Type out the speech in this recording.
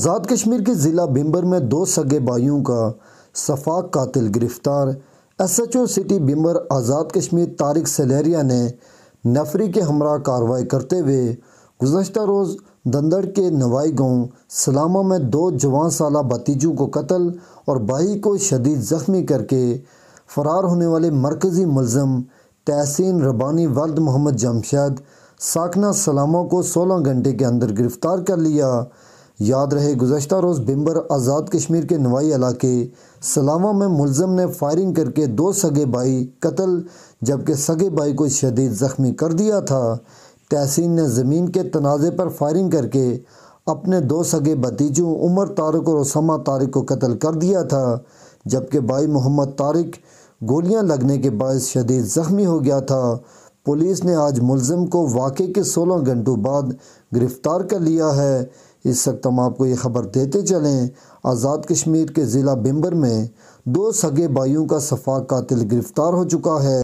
आज़ाद कश्मीर के ज़िला भिम्बर में दो सगे भाइयों का सफाक कातिल गिरफ्तार S H O city Bhimber Azad Kashmir Tariq Saleria ने नफरी के हमरा कार्रवाई करते हुए गुजशत रोज़ दंदड़ के नवाई गांव सलामा में दो जवान साला भतीजों को कत्ल और भाई को शदीद ज़ख्मी करके फ़रार होने वाले मरकज़ी मुलम तहसीन रबानी वल्द मोहम्मद जमशेद साकना सलामा को सोलह घंटे के अंदर गिरफ़्तार कर लिया याद रहे गुजशत रोज़ बिम्बर आज़ाद कश्मीर के नवाई इलाके सलामा में मुलम ने फायरिंग करके दो सगे भाई कत्ल जबकि सगे भाई को शदीद ज़ख्मी कर दिया था तहसीन ने ज़मीन के तनाज़े पर फायरिंग करके अपने दो सगे भतीजों उमर तारक और उसमा तारक को कत्ल कर दिया था जबकि भाई मोहम्मद तारक गोलियां लगने के बाद शदीद ज़ख्मी हो गया था पुलिस ने आज मुलम को वाक़े के सोलह घंटों बाद गिरफ़्तार कर लिया है इस वक्त हम आपको ये खबर देते चलें आज़ाद कश्मीर के ज़िला बिम्बर में दो सगे भाइयों का सफाक कातिल गिरफ़्तार हो चुका है